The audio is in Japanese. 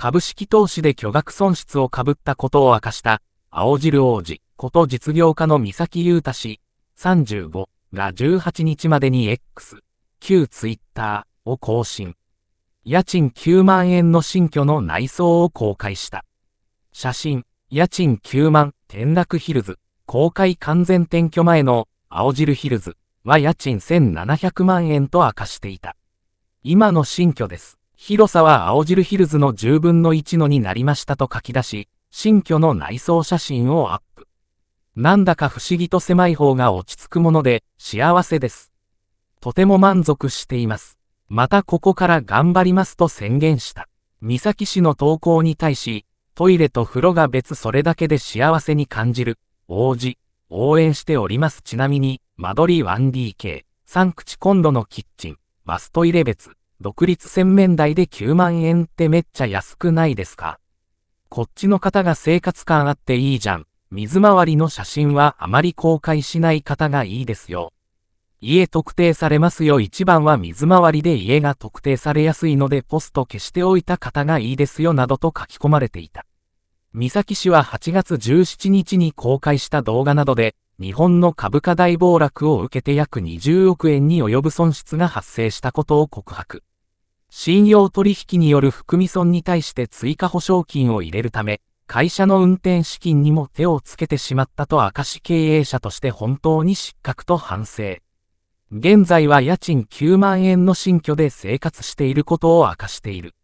株式投資で巨額損失をかぶったことを明かした、青汁王子こと実業家の三崎優太氏、35が18日までに X、旧ツイッターを更新。家賃9万円の新居の内装を公開した。写真、家賃9万、転落ヒルズ、公開完全転居前の青汁ヒルズは家賃1700万円と明かしていた。今の新居です。広さは青汁ヒルズの10分の1のになりましたと書き出し、新居の内装写真をアップ。なんだか不思議と狭い方が落ち着くもので、幸せです。とても満足しています。またここから頑張りますと宣言した。三崎市の投稿に対し、トイレと風呂が別それだけで幸せに感じる。王子、応援しております。ちなみに、間取り 1DK、3口コンロのキッチン、バストイレ別、独立洗面台で9万円ってめっちゃ安くないですかこっちの方が生活感あっていいじゃん。水回りの写真はあまり公開しない方がいいですよ。家特定されますよ。一番は水回りで家が特定されやすいのでポスト消しておいた方がいいですよなどと書き込まれていた。三崎氏は8月17日に公開した動画などで、日本の株価大暴落を受けて約20億円に及ぶ損失が発生したことを告白。信用取引による含み損に対して追加保証金を入れるため、会社の運転資金にも手をつけてしまったと明かし経営者として本当に失格と反省。現在は家賃9万円の新居で生活していることを明かしている。